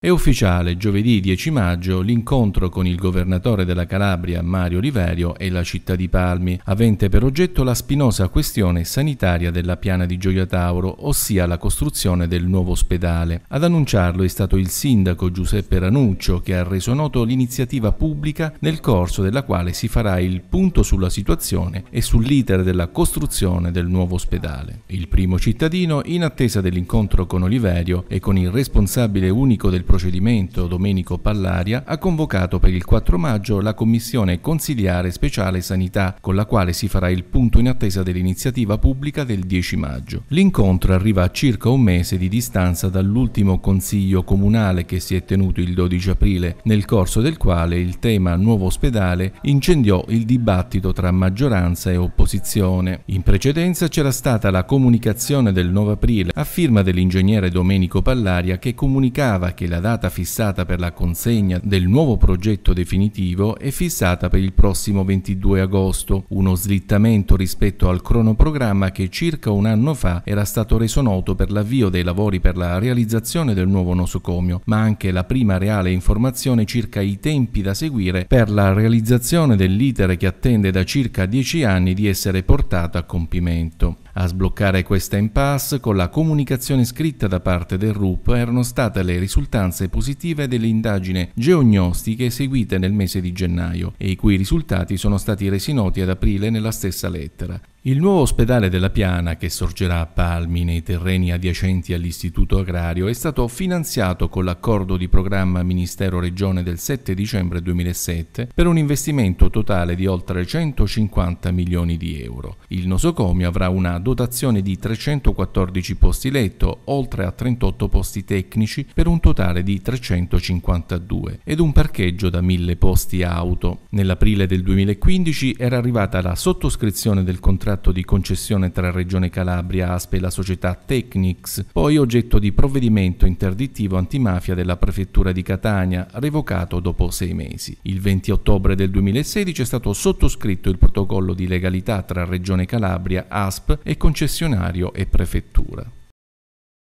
È ufficiale giovedì 10 maggio l'incontro con il governatore della Calabria Mario Riverio e la città di Palmi, avente per oggetto la spinosa questione sanitaria della piana di Gioia Tauro, ossia la costruzione del nuovo ospedale. Ad annunciarlo è stato il sindaco Giuseppe Ranuccio che ha reso noto l'iniziativa pubblica nel corso della quale si farà il punto sulla situazione e sull'iter della costruzione del nuovo ospedale. Il primo cittadino, in attesa dell'incontro con Oliverio e con il responsabile unico del procedimento Domenico Pallaria ha convocato per il 4 maggio la Commissione Consiliare Speciale Sanità, con la quale si farà il punto in attesa dell'iniziativa pubblica del 10 maggio. L'incontro arriva a circa un mese di distanza dall'ultimo Consiglio Comunale che si è tenuto il 12 aprile, nel corso del quale il tema nuovo ospedale incendiò il dibattito tra maggioranza e opposizione. In precedenza c'era stata la comunicazione del 9 aprile a firma dell'ingegnere Domenico Pallaria che comunicava che la la data fissata per la consegna del nuovo progetto definitivo è fissata per il prossimo 22 agosto, uno slittamento rispetto al cronoprogramma che circa un anno fa era stato reso noto per l'avvio dei lavori per la realizzazione del nuovo nosocomio, ma anche la prima reale informazione circa i tempi da seguire per la realizzazione dell'iter che attende da circa dieci anni di essere portato a compimento. A sbloccare questa impasse con la comunicazione scritta da parte del RUP erano state le risultanze positive delle indagini geognostiche eseguite nel mese di gennaio e i cui risultati sono stati resi noti ad aprile nella stessa lettera. Il nuovo ospedale della Piana, che sorgerà a Palmi nei terreni adiacenti all'Istituto Agrario, è stato finanziato con l'accordo di programma Ministero-Regione del 7 dicembre 2007 per un investimento totale di oltre 150 milioni di euro. Il nosocomio avrà una dotazione di 314 posti letto, oltre a 38 posti tecnici per un totale di 352 ed un parcheggio da 1000 posti auto. Nell'aprile del 2015 era arrivata la sottoscrizione del contratto contratto di concessione tra Regione Calabria, ASPE e la società Technics, poi oggetto di provvedimento interdittivo antimafia della prefettura di Catania, revocato dopo sei mesi. Il 20 ottobre del 2016 è stato sottoscritto il protocollo di legalità tra Regione Calabria, ASP e concessionario e prefettura.